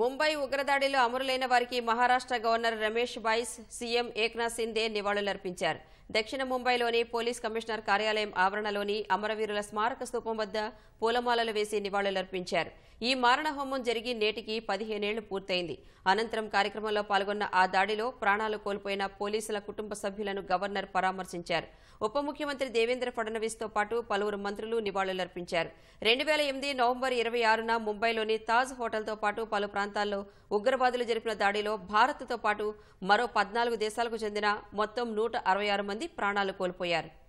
ముంబై ఉగ్రదాడిలో అమరులైన వారికి మహారాష్ట్ర గవర్నర్ రమేష్ బైస్ సీఎం ఏక్నాథ్ సిందే నివాళులర్పించారు దక్షిణ ముంబైలోని పోలీస్ కమిషనర్ కార్యాలయం ఆవరణలోని అమరవీరుల స్మారక స్థూపం వద్ద పూలమాలలు వేసి నివాళులర్పించారు ఈ మారణ హోమం జరిగి నేటికి పదిహేనేళ్లు పూర్తయింది అనంతరం కార్యక్రమంలో పాల్గొన్న ఆ దాడిలో ప్రాణాలు కోల్పోయిన పోలీసుల కుటుంబ సభ్యులను గవర్నర్ పరామర్శించారు ఉప ముఖ్యమంత్రి దేవేంద్ర ఫడ్నవీస్తో పాటు పలువురు మంత్రులు నివాళులర్పించారు రెండు వేల ఎనిమిది నవంబర్ ఇరవై ఆరున ముంబైలోని తాజ్ హోటల్తో పాటు పలు ప్రాంతాల్లో ఉగ్రవాదులు జరిపిన దాడిలో భారత్తో పాటు మరో పద్నాలుగు దేశాలకు చెందిన మొత్తం నూట మంది ప్రాణాలు కోల్పోయారు